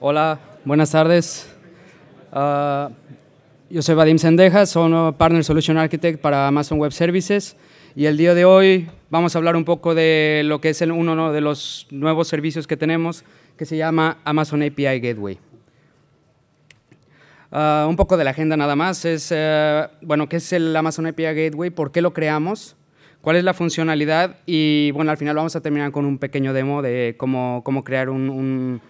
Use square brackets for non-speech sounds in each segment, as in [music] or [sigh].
Hola, buenas tardes. Ah, yo soy Vadim Sendeja, soy Partner Solution Architect para Amazon Web Services y el día de hoy vamos a hablar un poco de lo que es uno de los nuevos servicios que tenemos que se llama Amazon API Gateway. Ah, un poco de la agenda nada más es, eh, bueno, ¿qué es el Amazon API Gateway? ¿Por qué lo creamos? ¿Cuál es la funcionalidad? Y bueno, al final vamos a terminar con un pequeño demo de cómo, crear un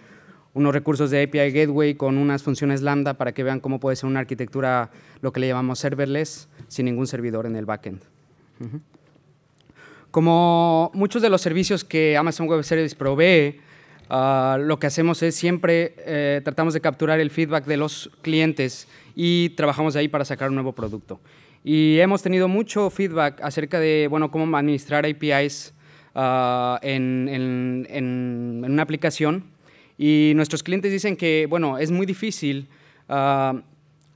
unos recursos de API Gateway con unas funciones Lambda para que vean cómo puede ser una arquitectura, lo que le llamamos serverless, sin ningún servidor en el backend. Como muchos de los servicios que Amazon Web Services provee, ah, lo que hacemos es siempre eh, tratamos de capturar el feedback de los clientes y trabajamos de ahí para sacar un nuevo producto. Y hemos tenido mucho feedback acerca de bueno, cómo administrar APIs ah, en, en, en, una aplicación y nuestros clientes dicen que, bueno, es muy difícil ah,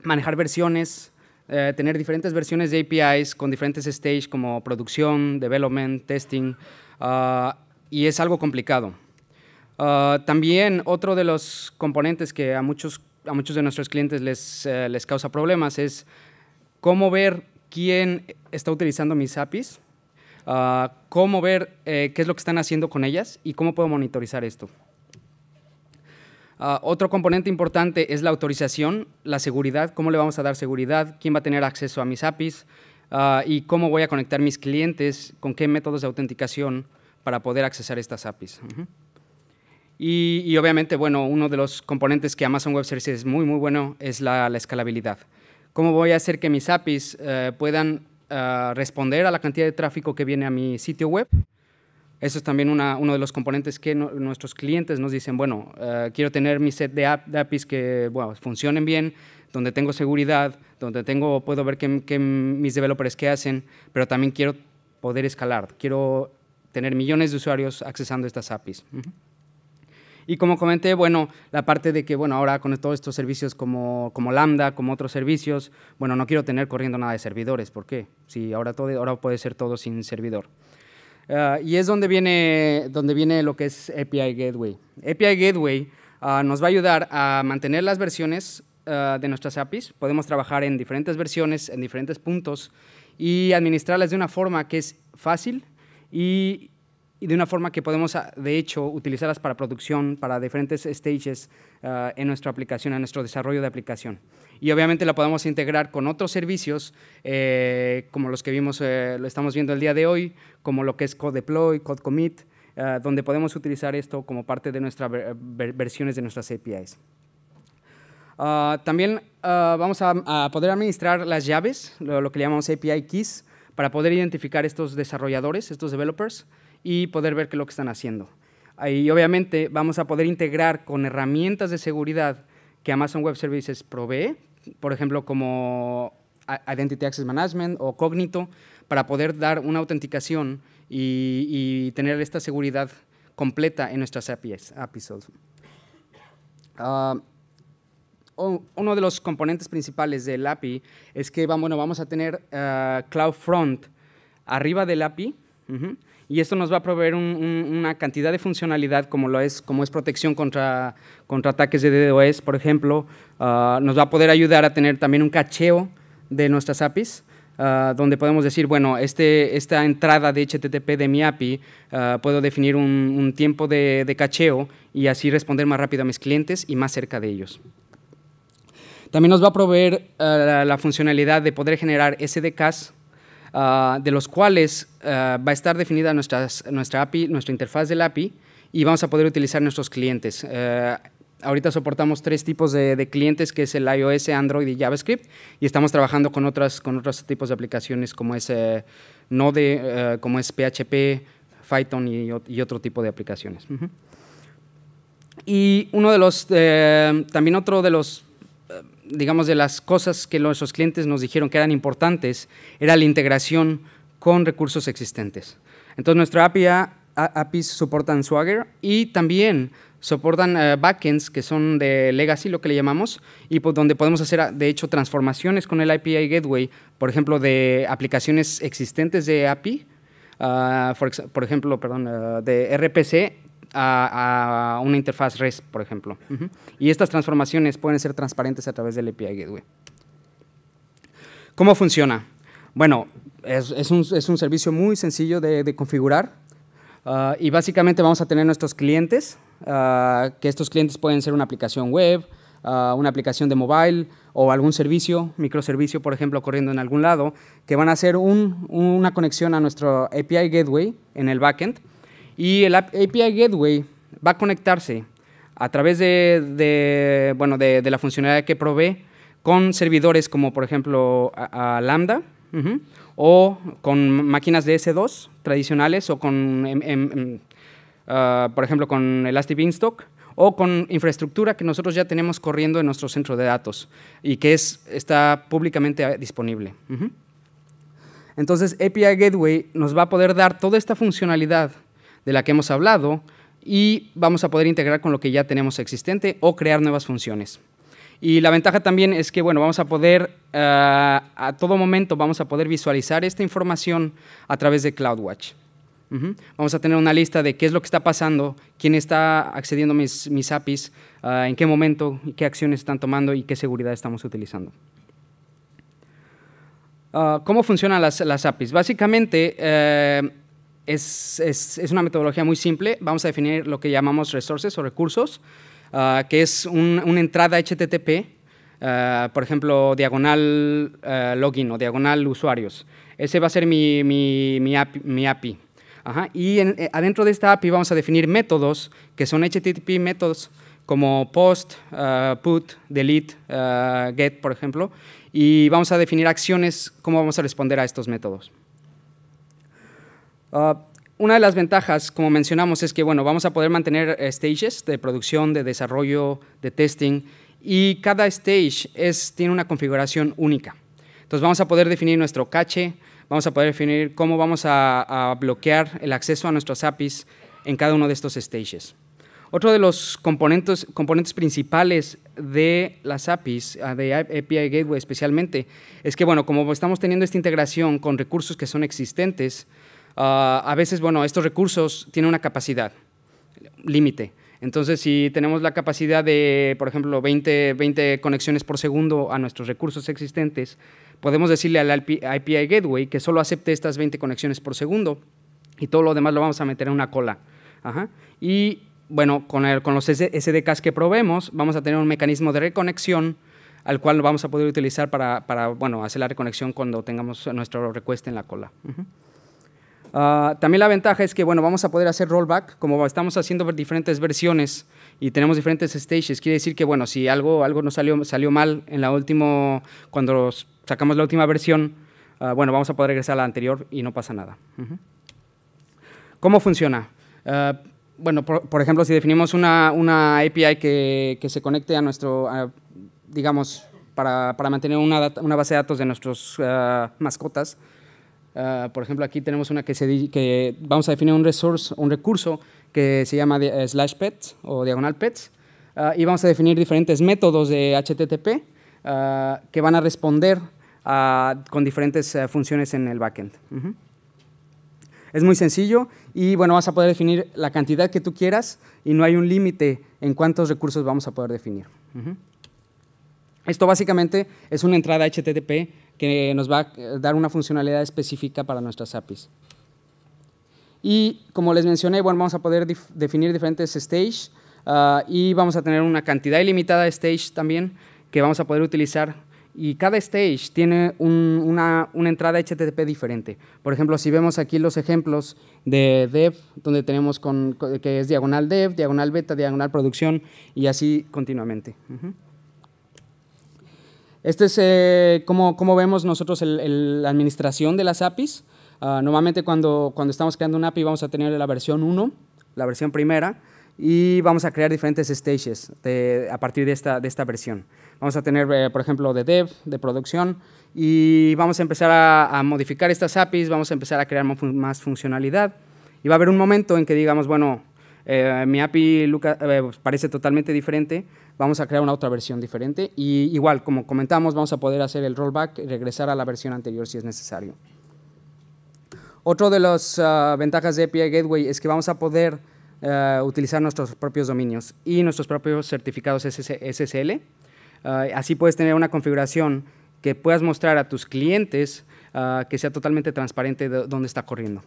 manejar versiones, eh, tener diferentes versiones de APIs con diferentes stages como producción, development, testing, ah, y es algo complicado. Ah, también otro de los componentes que a muchos, a muchos de nuestros clientes les, eh, les causa problemas es cómo ver quién está utilizando mis APIs, cómo ver eh, qué es lo que están haciendo con ellas y cómo puedo monitorizar esto. Ah, otro componente importante es la autorización, la seguridad, cómo le vamos a dar seguridad, quién va a tener acceso a mis APIs ah, y cómo voy a conectar mis clientes, con qué métodos de autenticación para poder accesar estas APIs. y, obviamente, bueno, uno de los componentes que Amazon Web Services es muy, muy bueno es la escalabilidad. ¿Cómo voy a hacer que mis APIs eh, puedan ah, responder a la cantidad de tráfico que viene a mi sitio web? Eso es también uno de los componentes que nuestros clientes nos dicen, bueno, eh, quiero tener mi set de, APIs que funcionen bien, donde tengo seguridad, donde tengo, puedo ver qué, mis developers qué hacen, pero también quiero poder escalar, quiero tener millones de usuarios accesando estas APIs. Y como comenté, bueno, la parte de que, bueno, ahora con todos estos servicios como, Lambda, como otros servicios, bueno, no quiero tener corriendo nada de servidores. ¿Por qué? Si ahora, todo, ahora puede ser todo sin servidor. Ah, y es donde viene, donde viene lo que es API Gateway. API Gateway ah, nos va a ayudar a mantener las versiones ah, de nuestras APIs. Podemos trabajar en diferentes versiones, en diferentes puntos y administrarlas de una forma que es fácil y y de una forma que podemos, ah, de hecho, utilizarlas para producción, para diferentes stages ah, en nuestra aplicación, en nuestro desarrollo de aplicación. Y obviamente la podemos integrar con otros servicios, eh, como los que vimos, eh, lo estamos viendo el día de hoy, como lo que es Code Deploy, Code Commit, ah, donde podemos utilizar esto como parte de nuestras versiones de nuestras APIs. también vamos a, poder administrar las llaves, lo, lo, que llamamos API keys, para poder identificar estos desarrolladores, estos developers, y poder ver qué es lo que están haciendo. Y obviamente vamos a poder integrar con herramientas de seguridad que Amazon Web Services provee, por ejemplo, como Identity Access Management o Cognito, para poder dar una autenticación y, tener esta seguridad completa en nuestras APIs. Ah, uno de los componentes principales del API es que bueno, vamos a tener Cloud ah, CloudFront arriba del API y esto nos va a proveer una cantidad de funcionalidad como lo es, protección contra, ataques de DDoS, por ejemplo, ah, nos va a poder ayudar a tener también un cacheo de nuestras APIs. Ah, donde podemos decir, bueno, este, esta entrada de HTTP de mi API, ah, puedo definir un, tiempo de, cacheo y así responder más rápido a mis clientes y más cerca de ellos. También nos va a proveer la, la funcionalidad de poder generar SDKs Ah, de los cuales ah, va a estar definida nuestras, nuestra API, nuestra interfaz del API, y vamos a poder utilizar nuestros clientes. Ah, ahorita soportamos tres tipos de, clientes, que es el iOS, Android y JavaScript, y estamos trabajando con, otras, con otros tipos de aplicaciones como es eh, Node, eh, como es PHP, Python y, otro tipo de aplicaciones. Y uno de los, eh, también otro de los digamos, de las cosas que nuestros clientes nos dijeron que eran importantes era la integración con recursos existentes. Entonces, nuestra API APIs soportan Swagger y también soportan eh, backends que son de legacy, lo que le llamamos, y pues donde podemos hacer, ah, de hecho, transformaciones con el API Gateway, por ejemplo, de aplicaciones existentes de API, ah, por, ejemplo, perdón, ah, de RPC a, una interfaz REST, por ejemplo. Y estas transformaciones pueden ser transparentes a través del API Gateway. ¿Cómo funciona? Bueno, es, un, servicio muy sencillo de, configurar ah, y básicamente vamos a tener nuestros clientes, ah, que estos clientes pueden ser una aplicación web, ah, una aplicación de mobile o algún servicio, microservicio, por ejemplo, corriendo en algún lado, que van a hacer una conexión a nuestro API Gateway en el backend y el API Gateway va a conectarse a través de, bueno, de, la funcionalidad que provee con servidores como por ejemplo a, Lambda o con máquinas de S2 tradicionales o con, em, em, em, ah, por ejemplo, con Elastic Beanstalk o con infraestructura que nosotros ya tenemos corriendo en nuestro centro de datos y que es, está públicamente disponible. Entonces, API Gateway nos va a poder dar toda esta funcionalidad de la que hemos hablado y vamos a poder integrar con lo que ya tenemos existente o crear nuevas funciones. Y la ventaja también es que, bueno, vamos a poder, eh, a todo momento vamos a poder visualizar esta información a través de CloudWatch. Vamos a tener una lista de qué es lo que está pasando, quién está accediendo a mis, APIs, eh, en qué momento, y qué acciones están tomando y qué seguridad estamos utilizando. Ah, ¿Cómo funcionan las, las APIs? Básicamente, eh, es, es, es, una metodología muy simple. Vamos a definir lo que llamamos resources o recursos, ah, que es una entrada HTTP, ah, por ejemplo, diagonal ah, login o diagonal usuarios. Ese va a ser mi, mi, mi API. Y en, eh, adentro de esta API vamos a definir métodos, que son HTTP métodos, como post, put, delete, get, por ejemplo. Y vamos a definir acciones, cómo vamos a responder a estos métodos. Ah, una de las ventajas, como mencionamos, es que bueno, vamos a poder mantener eh, stages de producción, de desarrollo, de testing, y cada stage es, tiene una configuración única. Entonces vamos a poder definir nuestro cache, vamos a poder definir cómo vamos a, bloquear el acceso a nuestros APIs en cada uno de estos stages. Otro de los componentes, componentes principales de las APIs, ah, de API Gateway especialmente, es que, bueno, como estamos teniendo esta integración con recursos que son existentes, Ah, a veces, bueno, estos recursos tienen una capacidad, límite. Entonces, si tenemos la capacidad de, por ejemplo, 20, conexiones por segundo a nuestros recursos existentes, podemos decirle al API Gateway que solo acepte estas 20 conexiones por segundo y todo lo demás lo vamos a meter en una cola. Y bueno, con, el, con los SDKs que probemos, vamos a tener un mecanismo de reconexión al cual lo vamos a poder utilizar para, bueno, hacer la reconexión cuando tengamos nuestro request en la cola. Ah, también la ventaja es que, bueno, vamos a poder hacer rollback, como estamos haciendo diferentes versiones y tenemos diferentes stages. Quiere decir que, bueno, si algo, algo nos salió, salió mal en la último cuando sacamos la última versión, ah, bueno, vamos a poder regresar a la anterior y no pasa nada. ¿Cómo funciona? Ah, bueno, por, ejemplo, si definimos una, una API que, que, se conecte a nuestro, digamos, para, para mantener una, una, base de datos de nuestras mascotas, Ah, por ejemplo, aquí tenemos una que, que vamos a definir un, resource, un recurso que se llama eh, slash pets o diagonal pets ah, y vamos a definir diferentes métodos de HTTP ah, que van a responder con diferentes eh, funciones en el backend. Es muy sencillo y bueno, vas a poder definir la cantidad que tú quieras y no hay un límite en cuántos recursos vamos a poder definir. Esto básicamente es una entrada HTTP que nos va a dar una funcionalidad específica para nuestras APIs. Y como les mencioné, bueno, vamos a poder definir diferentes stages ah, y vamos a tener una cantidad ilimitada de stages también que vamos a poder utilizar. Y cada stage tiene una, entrada HTTP diferente. Por ejemplo, si vemos aquí los ejemplos de dev, donde tenemos con, que es diagonal dev, diagonal beta, diagonal producción y así continuamente. Este es eh, como, vemos nosotros la administración de las APIs. Ah, normalmente cuando, cuando estamos creando una API vamos a tener la versión 1, la versión primera, y vamos a crear diferentes stages a partir de esta, de esta versión. Vamos a tener, eh, por ejemplo, de dev, de producción, y vamos a empezar a, modificar estas APIs, vamos a empezar a crear más, funcionalidad, y va a haber un momento en que digamos, bueno, eh, mi API pues, parece totalmente diferente, vamos a crear una otra versión diferente y igual, como comentamos, vamos a poder hacer el rollback y regresar a la versión anterior si es necesario. Otro de las ah, ventajas de API Gateway es que vamos a poder ah, utilizar nuestros propios dominios y nuestros propios certificados SSL. Ah, así puedes tener una configuración que puedas mostrar a tus clientes que sea totalmente transparente de dónde está corriendo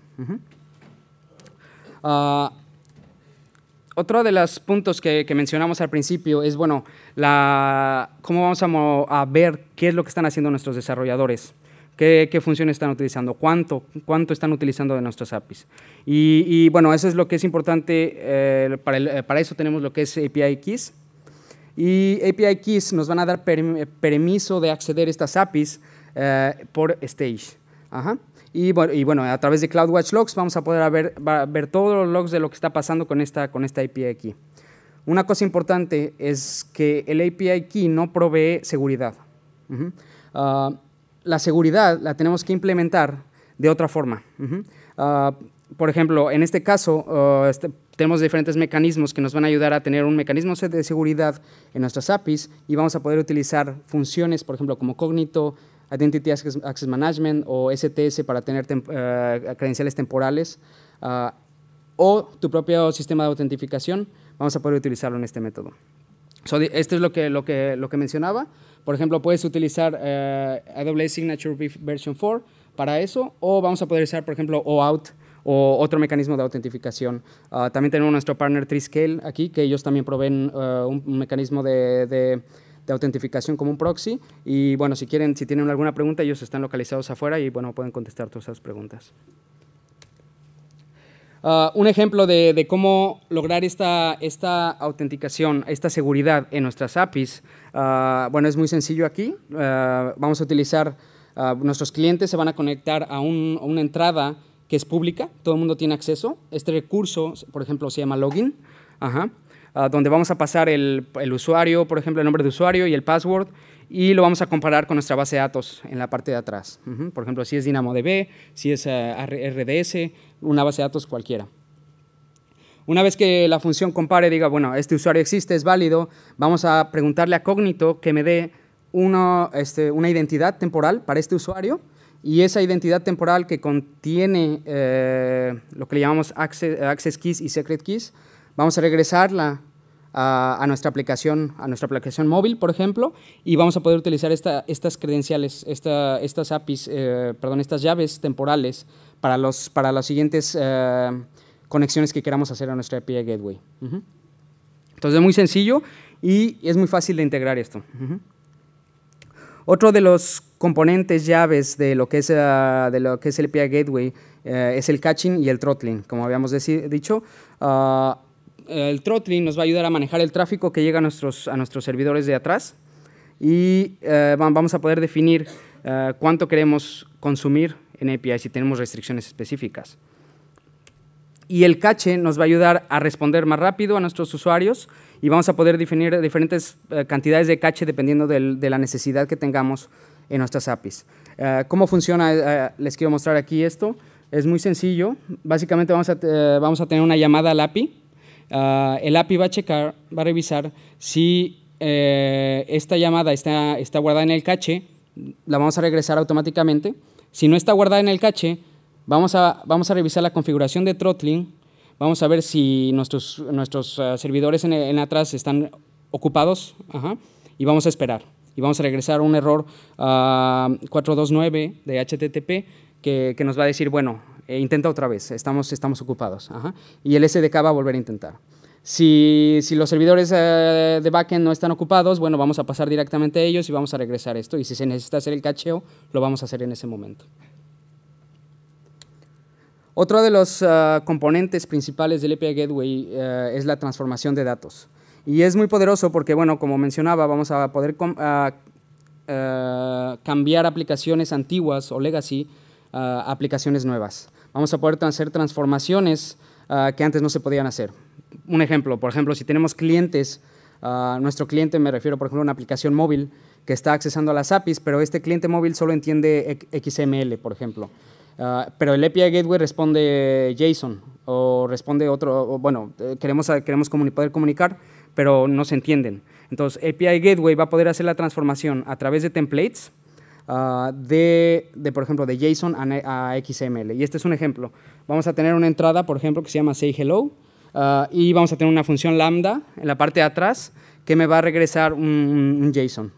otro de los puntos que, mencionamos al principio es, bueno, la, cómo vamos a, ver qué es lo que están haciendo nuestros desarrolladores, qué, funciones están utilizando, cuánto, cuánto están utilizando de nuestras APIs. Y, bueno, eso es lo que es importante, eh, eh, para, eso tenemos lo que es API Keys. Y API Keys nos van a dar permiso de acceder a estas APIs eh, por stage. Ajá. Y bueno, a través de CloudWatch Logs vamos a poder ver, todos los logs de lo que está pasando con esta, con API aquí. Una cosa importante es que el API Key no provee seguridad. Ah, la seguridad la tenemos que implementar de otra forma. Ah, por ejemplo, en este caso, ah, este, tenemos diferentes mecanismos que nos van a ayudar a tener un mecanismo de seguridad en nuestras APIs y vamos a poder utilizar funciones, por ejemplo, como cognito, Identity Access Management o STS para tener eh, credenciales temporales ah, o tu propio sistema de autentificación, vamos a poder utilizarlo en este método. esto es lo que, lo, que, lo que mencionaba. Por ejemplo, puedes utilizar eh, AWS Signature Version 4 para eso o vamos a poder usar, por ejemplo, OAuth o otro mecanismo de autentificación. Ah, también tenemos nuestro partner Triscale aquí, que ellos también proveen eh, un, mecanismo de, de de autentificación como un proxy. Y bueno, si quieren, si tienen alguna pregunta, ellos están localizados afuera y bueno, pueden contestar todas esas preguntas. Ah, un ejemplo de, cómo lograr esta, esta autenticación, esta seguridad en nuestras APIs, ah, bueno, es muy sencillo aquí. Ah, vamos a utilizar, nuestros clientes se van a conectar a, una entrada que es pública, todo el mundo tiene acceso. Este recurso, por ejemplo, se llama login. Ajá. Ah, donde vamos a pasar el, el, usuario, por ejemplo, el nombre de usuario y el password, y lo vamos a comparar con nuestra base de datos en la parte de atrás. Por ejemplo, si es DynamoDB, si es ah, RDS, una base de datos cualquiera. Una vez que la función compare, diga, bueno, este usuario existe, es válido, vamos a preguntarle a Cognito que me dé uno, este, una identidad temporal para este usuario y esa identidad temporal que contiene eh, lo que le llamamos access, access, keys y secret keys, vamos a regresarla a, nuestra aplicación, a nuestra aplicación móvil, por ejemplo, y vamos a poder utilizar esta, estas credenciales, estas APIs, eh, perdón, estas llaves temporales para, los, para las siguientes eh, conexiones que queramos hacer a nuestra API Gateway. Entonces es muy sencillo y es muy fácil de integrar esto. Otro de los componentes llaves de lo que es, eh, de lo que es el API Gateway es el caching y el throttling, como habíamos dicho. Ah, eh, el throttling nos va a ayudar a manejar el tráfico que llega a nuestros, a nuestros servidores de atrás y eh, vamos a poder definir eh, cuánto queremos consumir en API si tenemos restricciones específicas. Y el cache nos va a ayudar a responder más rápido a nuestros usuarios y vamos a poder definir diferentes cantidades de cache dependiendo de la necesidad que tengamos en nuestras APIs. ¿Cómo funciona? les quiero mostrar aquí esto. Es muy sencillo. Básicamente vamos a, vamos a tener una llamada al API Ah, el API va a checar, va a revisar si eh, esta llamada está, guardada en el cache, la vamos a regresar automáticamente. Si no está guardada en el cache, vamos a, vamos a revisar la configuración de throttling, vamos a ver si nuestros, nuestros ah, servidores en, atrás están ocupados y vamos a esperar. Y vamos a regresar un error 429 ah, de HTTP que nos va a decir, bueno, eh, intenta otra vez, estamos, estamos ocupados. Y el SDK va a volver a intentar. Si, los servidores eh, de backend no están ocupados, bueno, vamos a pasar directamente a ellos y vamos a regresar esto. Y si se necesita hacer el cacheo, lo vamos a hacer en ese momento. Otro de los ah, componentes principales del API Gateway eh, es la transformación de datos. Y es muy poderoso porque, bueno, como mencionaba, vamos a poder ah, ah, cambiar aplicaciones antiguas o legacy a aplicaciones nuevas vamos a poder hacer transformaciones ah, que antes no se podían hacer. Un ejemplo, por ejemplo, si tenemos clientes, ah, nuestro cliente, me refiero por ejemplo a una aplicación móvil que está accesando a las APIs, pero este cliente móvil solo entiende XML, por ejemplo. Ah, pero el API Gateway responde JSON o responde otro, bueno, eh, queremos, queremos poder comunicar, pero no se entienden. Entonces, API Gateway va a poder hacer la transformación a través de templates, Ah, de, por ejemplo, de JSON a, XML. Y este es un ejemplo. Vamos a tener una entrada, por ejemplo, que se llama say hello, ah, y vamos a tener una función lambda en la parte de atrás que me va a regresar un, JSON.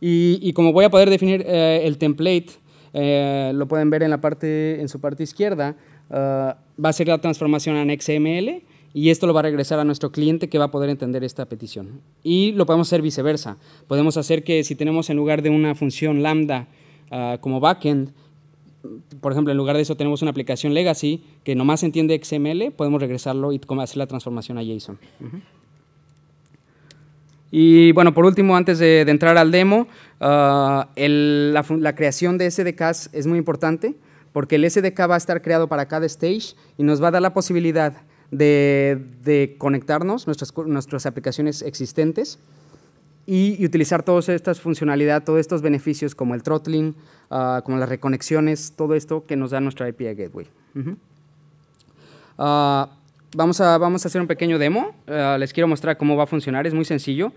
y, como voy a poder definir eh, el template, eh, lo pueden ver en, la parte, en su parte izquierda, ah, va a ser la transformación en XML, y esto lo va a regresar a nuestro cliente que va a poder entender esta petición. Y lo podemos hacer viceversa. Podemos hacer que si tenemos en lugar de una función lambda ah, como backend, por ejemplo, en lugar de eso tenemos una aplicación legacy que nomás entiende XML, podemos regresarlo y hacer la transformación a JSON. Y bueno, por último, antes de, entrar al demo, ah, la, la, creación de SDKs es muy importante porque el SDK va a estar creado para cada stage y nos va a dar la posibilidad de, conectarnos, nuestras, nuestras aplicaciones existentes y, utilizar todas estas funcionalidades, todos estos beneficios como el throttling, ah, como las reconexiones, todo esto que nos da nuestra API Gateway. Ah, vamos, a, vamos a hacer un pequeño demo, ah, les quiero mostrar cómo va a funcionar, es muy sencillo,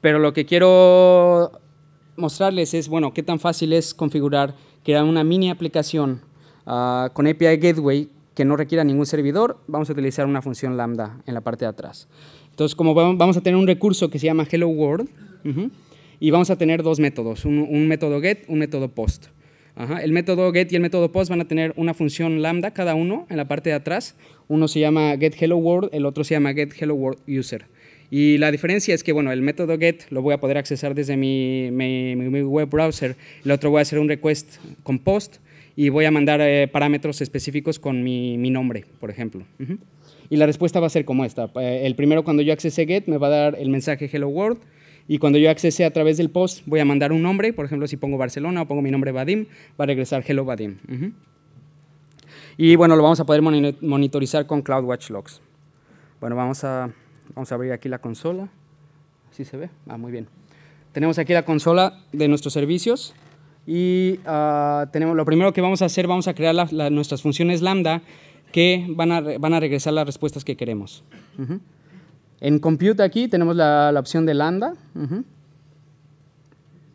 pero lo que quiero mostrarles es, bueno, qué tan fácil es configurar, crear una mini aplicación con API Gateway que no requiera ningún servidor, vamos a utilizar una función lambda en la parte de atrás. Entonces, como vamos a tener un recurso que se llama hello world, y vamos a tener dos métodos, un, método get, un método post. el método get y el método post van a tener una función lambda cada uno en la parte de atrás. Uno se llama get hello world, el otro se llama get hello world user. Y la diferencia es que, bueno, el método get lo voy a poder accesar desde mi, mi web browser, el otro voy a hacer un request con post, y voy a mandar eh, parámetros específicos con mi, mi nombre, por ejemplo. Y la respuesta va a ser como esta. Eh, el primero, cuando yo accese get, me va a dar el mensaje hello world. Y cuando yo accese a través del post, voy a mandar un nombre. Por ejemplo, si pongo Barcelona o pongo mi nombre Vadim, va a regresar hello Vadim. Y bueno, lo vamos a poder monitorizar con CloudWatch Logs. Bueno, vamos a, vamos a abrir aquí la consola. ¿Sí se ve? Ah, muy bien. Tenemos aquí la consola de nuestros servicios. Y ah, tenemos, lo primero que vamos a hacer, vamos a crear nuestras funciones lambda que van a, regresar las respuestas que queremos. En compute aquí tenemos la, opción de lambda.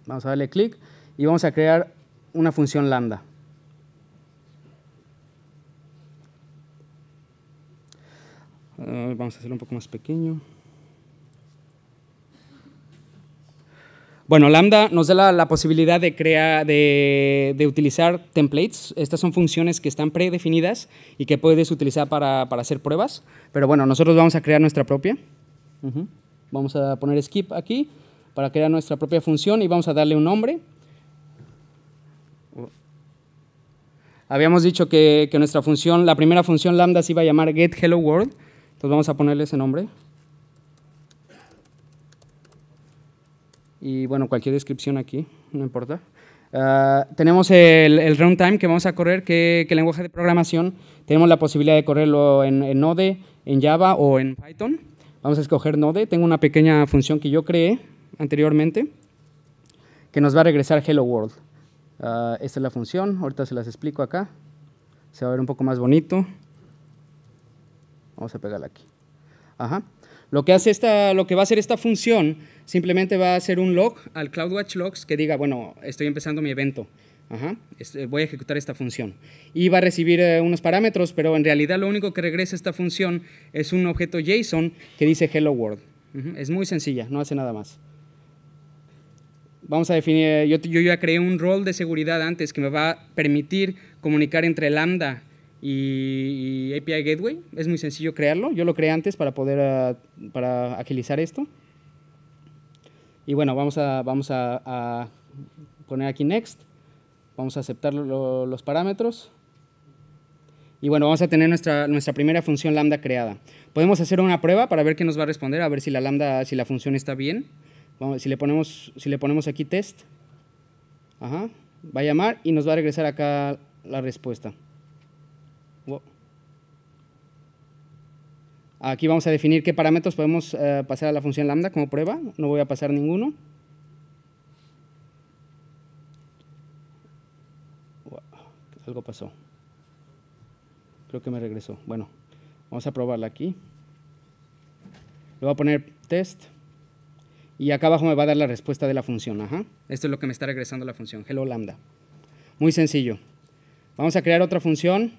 Vamos a darle clic y vamos a crear una función lambda. vamos a hacerlo un poco más pequeño. Bueno, Lambda nos da la, posibilidad de, crear, de, utilizar templates. Estas son funciones que están predefinidas y que puedes utilizar para, hacer pruebas. Pero bueno, nosotros vamos a crear nuestra propia. Vamos a poner skip aquí para crear nuestra propia función y vamos a darle un nombre. Habíamos dicho que, nuestra función, la primera función lambda se iba a llamar get hello world. Entonces vamos a ponerle ese nombre. y bueno, cualquier descripción aquí, no importa. Ah, tenemos el, runtime que vamos a correr, que, el lenguaje de programación. Tenemos la posibilidad de correrlo en, Node, en Java o en Python. Vamos a escoger Node. Tengo una pequeña función que yo creé anteriormente que nos va a regresar Hello World. Ah, esta es la función. Ahorita se las explico acá. Se va a ver un poco más bonito. Vamos a pegarla aquí. Lo que hace lo que va a hacer esta función simplemente va a hacer un log al CloudWatch Logs que diga, bueno, estoy empezando mi evento. Este, voy a ejecutar esta función. Y va a recibir eh, unos parámetros, pero en realidad lo único que regresa esta función es un objeto JSON que dice hello world. Es muy sencilla, no hace nada más. Vamos a definir, eh, yo, ya creé un rol de seguridad antes que me va a permitir comunicar entre Lambda y, API Gateway. Es muy sencillo crearlo, yo lo creé antes para poder, eh, para agilizar esto. Y bueno, vamos a, vamos a, poner aquí next, vamos a aceptar los parámetros. Y bueno, vamos a tener nuestra, nuestra primera función lambda creada. Podemos hacer una prueba para ver qué nos va a responder, a ver si la lambda, si la función está bien. si, le ponemos, si le ponemos aquí test, va a llamar y nos va a regresar acá la respuesta. Aquí vamos a definir qué parámetros podemos eh, pasar a la función lambda como prueba. No voy a pasar ninguno. algo pasó. Creo que me regresó. Bueno, vamos a probarla aquí. Le voy a poner test. Y acá abajo me va a dar la respuesta de la función. Esto es lo que me está regresando la función. Hello lambda. Muy sencillo. Vamos a crear otra función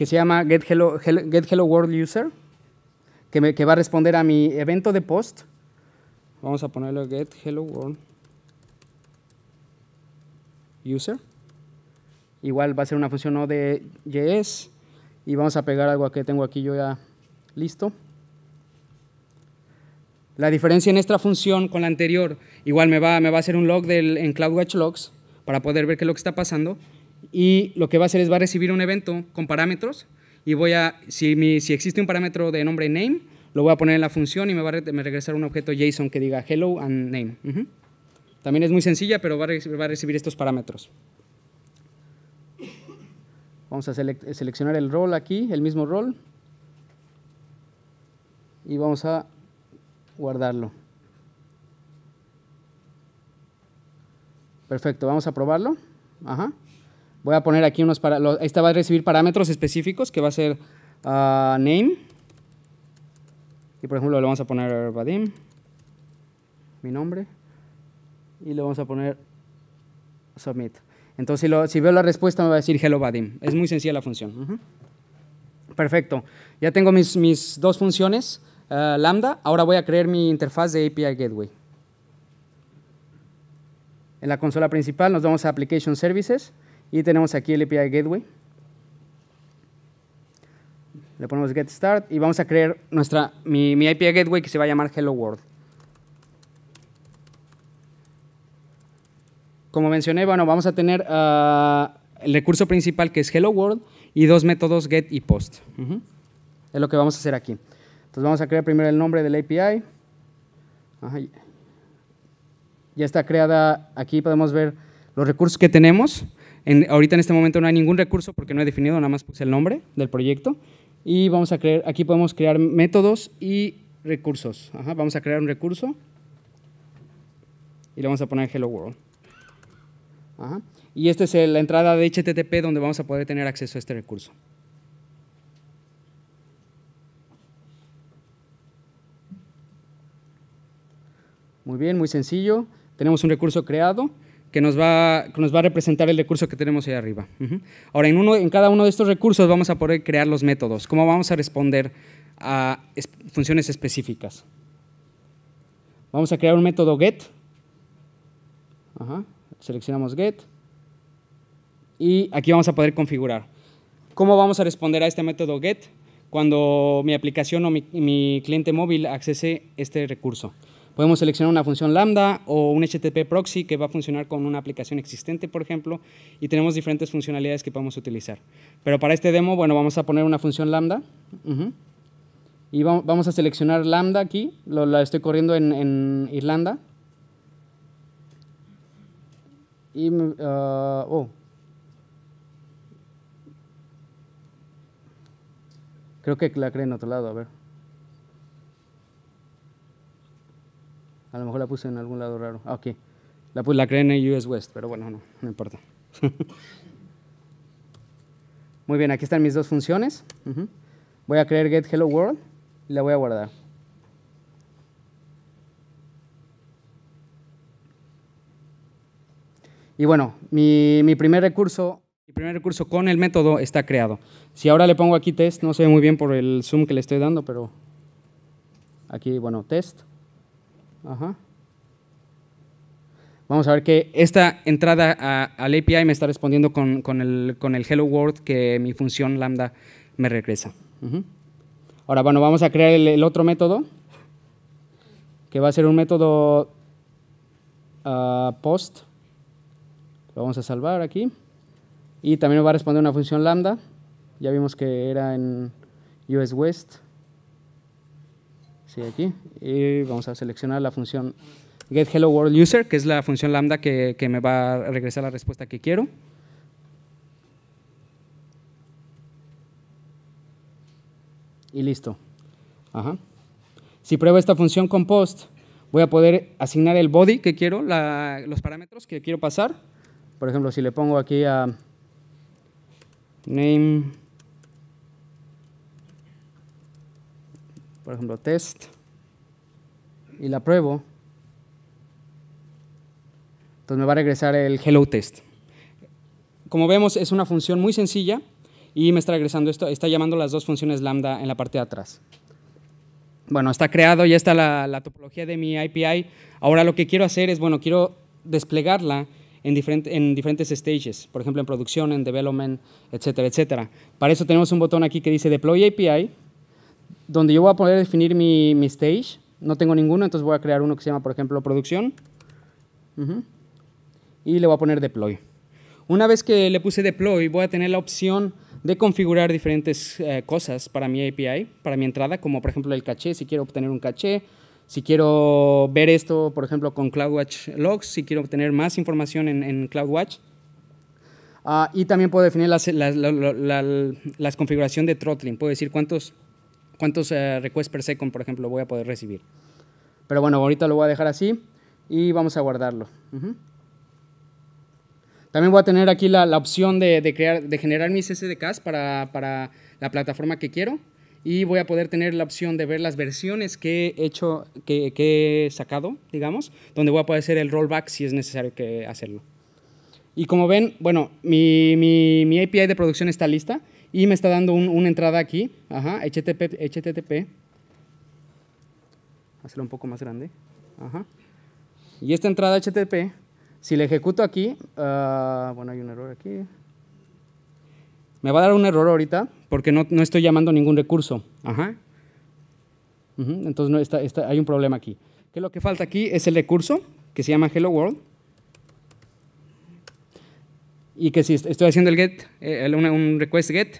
que se llama Get Hello, Get Hello World User, que, me, va a responder a mi evento de post. Vamos a ponerlo Get Hello World User. Igual va a ser una función no de JS y vamos a pegar algo que tengo aquí yo ya listo. La diferencia en esta función con la anterior, igual me va, me va a hacer un log en CloudWatch Logs para poder ver qué es lo que está pasando y lo que va a hacer es va a recibir un evento con parámetros y voy a, si, si existe un parámetro de nombre name, lo voy a poner en la función y me va a regresar un objeto JSON que diga hello and name. También es muy sencilla, pero va a, recibir estos parámetros. Vamos a seleccionar el rol aquí, el mismo rol, y vamos a guardarlo. Perfecto, vamos a probarlo. Ajá voy a poner aquí unos, para, va a recibir parámetros específicos que va a ser ah, name. Y por ejemplo le vamos a poner Vadim, mi nombre, y le vamos a poner submit. Entonces si, veo la respuesta me va a decir hello Vadim. Es muy sencilla la función. Perfecto. Ya tengo mis, dos funciones, ah, lambda. Ahora voy a crear mi interfaz de API Gateway. En la consola principal nos vamos a Application Services y tenemos aquí el API Gateway. Le ponemos Get Start y vamos a crear nuestra, mi, API Gateway que se va a llamar Hello World. Como mencioné, bueno, vamos a tener ah, el recurso principal que es Hello World y dos métodos get y post. Es lo que vamos a hacer aquí. Entonces vamos a crear primero el nombre del API. Ya está creada, aquí podemos ver los recursos que tenemos ahorita en este momento no hay ningún recurso porque no he definido, nada más puse el nombre del proyecto. Y vamos a crear, aquí podemos crear métodos y recursos. vamos a crear un recurso y le vamos a poner Hello World. Y esta es la entrada de HTTP donde vamos a poder tener acceso a este recurso. Muy bien, muy sencillo. Tenemos un recurso creado que nos va, nos va a representar el recurso que tenemos ahí arriba. Ahora, en, uno, en cada uno de estos recursos vamos a poder crear los métodos, cómo vamos a responder a funciones específicas. Vamos a crear un método get. Seleccionamos get. Y aquí vamos a poder configurar. ¿Cómo vamos a responder a este método get cuando mi aplicación o mi, mi cliente móvil accese este recurso? Podemos seleccionar una función lambda o un HTTP proxy que va a funcionar con una aplicación existente, por ejemplo, y tenemos diferentes funcionalidades que podemos utilizar. Pero para este demo, bueno, vamos a poner una función lambda. Y vamos a seleccionar lambda aquí, la estoy corriendo en, en Irlanda. Y, mm, ah, oh. Creo que la creé en otro lado, a ver. A lo mejor la puse en algún lado raro. Ah, ok. La, la creé en el US West, pero bueno, no, importa. [laughs] Muy bien, aquí están mis dos funciones. Voy a crear GetHelloWorld world y la voy a guardar. Y bueno, mi, primer recurso, mi primer recurso con el método está creado. Si ahora le pongo aquí test, no se ve muy bien por el zoom que le estoy dando, pero aquí, bueno, test. Ajá. Vamos a ver que esta entrada a, al API me está respondiendo con, el, hello world que mi función lambda me regresa. Ahora, bueno, vamos a crear el, otro método, que va a ser un método ah, post. Lo vamos a salvar aquí. Y también va a responder una función lambda. Ya vimos que era en US West aquí. Y vamos a seleccionar la función get hello que es la función lambda que, me va a regresar la respuesta que quiero. Y listo. Ajá. Si pruebo esta función con voy a poder asignar el body que quiero, los parámetros que quiero pasar. Por ejemplo, si le pongo aquí a name por ejemplo, test, y la pruebo, entonces me va a regresar el hello test. Como vemos, es una función muy sencilla y me está regresando esto, está llamando las dos funciones lambda en la parte de atrás. Bueno, está creado, ya está la, topología de mi API. Ahora lo que quiero hacer es, bueno, quiero desplegarla en, en, diferentes stages, por ejemplo, en producción, en development, etcétera, etcétera. Para eso tenemos un botón aquí que dice Deploy API, donde yo voy a poder definir mi, stage. No tengo ninguno, entonces voy a crear uno que se llama, por ejemplo, producción. Y le voy a poner deploy. Una vez que le puse deploy, voy a tener la opción de configurar diferentes eh, cosas para mi API, para mi entrada, como por ejemplo el caché, si quiero obtener un caché, si quiero ver esto, por ejemplo, con CloudWatch Logs, si quiero obtener más información en, CloudWatch. Ah, y también puedo definir las, la, de throttling. Puedo decir cuántos cuántos eh, requests per second, por ejemplo, voy a poder recibir. Pero bueno, ahorita lo voy a dejar así y vamos a guardarlo. También voy a tener aquí la, opción de, crear, de generar mis SDKs para, para, la plataforma que quiero y voy a poder tener la opción de ver las versiones que he hecho, que, sacado, digamos, donde voy a poder hacer el rollback si es necesario que hacerlo. Y como ven, bueno, mi, mi, mi API de producción está lista y me está dando una entrada aquí, ajá, HTTP, HTTP, hacerlo un poco más grande, ajá. y esta entrada HTTP, si la ejecuto aquí, ah, bueno, hay un error aquí, me va a dar un error ahorita porque no, estoy llamando ningún recurso, ajá. entonces no, está, hay un problema aquí. Que lo que falta aquí es el recurso que se llama Hello World, y que si estoy haciendo el get, eh, un request get,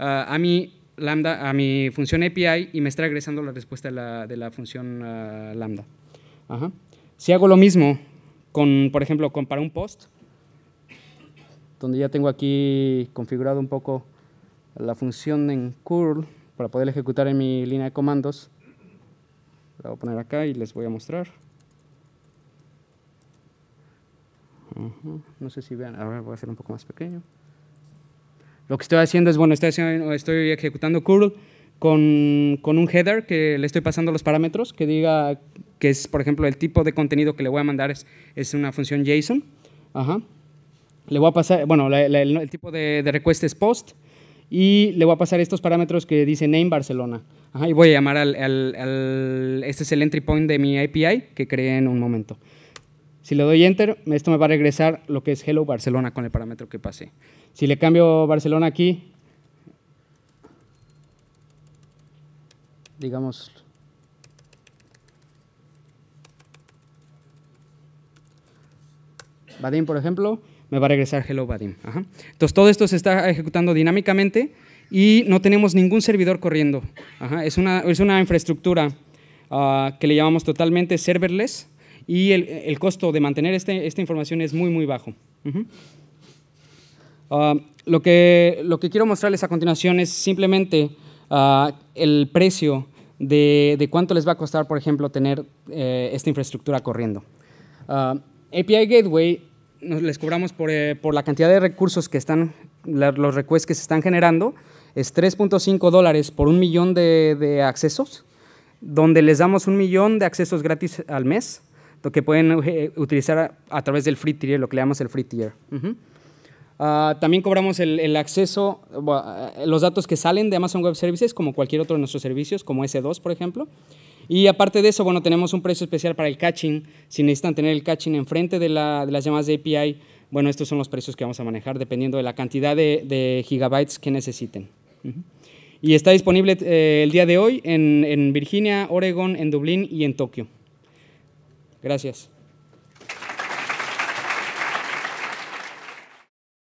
ah, a mi lambda, a mi función API y me está regresando la respuesta de la, función ah, lambda. Si hago lo mismo con, por ejemplo, para un post, donde ya tengo aquí configurado un poco la función en curl para poder ejecutar en mi línea de comandos, la voy a poner acá y les voy a mostrar. No sé si vean, ahora voy a hacer un poco más pequeño. Lo que estoy haciendo es, bueno, estoy, ejecutando curl con, un header que le estoy pasando los parámetros, que diga que es, por ejemplo, el tipo de contenido que le voy a mandar es, una función JSON. Le voy a pasar, bueno, el, tipo de, request es post y le voy a pasar estos parámetros que dice name Barcelona. y voy a llamar al, este es el entry point de mi API que creé en un momento. Si le doy Enter, esto me va a regresar lo que es Hello Barcelona con el parámetro que pasé. Si le cambio Barcelona aquí, digamos, Vadim, por ejemplo, me va a regresar Hello Vadim. Entonces, todo esto se está ejecutando dinámicamente y no tenemos ningún servidor corriendo. Es, una, es una infraestructura ah, que le llamamos totalmente serverless, y el, costo de mantener este, esta información es muy, muy bajo. Ah, lo, que, lo que quiero mostrarles a continuación es simplemente ah, el precio de, de, cuánto les va a costar, por ejemplo, tener eh, esta infraestructura corriendo. API ah, Gateway nos les cobramos por, eh, por, la cantidad de recursos que están, los requests que se están generando, es 3.5 dólares por un millón de, de, accesos, donde les damos un millón de accesos gratis al mes lo que pueden eh, utilizar a, través del free tier, lo que le llamamos el free tier. Ah, también cobramos el, acceso, eh, los datos que salen de Amazon Web Services, como cualquier otro de nuestros servicios, como S2, por ejemplo. Y aparte de eso, bueno, tenemos un precio especial para el caching. Si necesitan tener el caching enfrente de, de las llamadas de API, bueno, estos son los precios que vamos a manejar dependiendo de la cantidad de, gigabytes que necesiten. Y está disponible eh, el día de hoy en, en Virginia, Oregon, en Dublín y en Tokio. Gracias.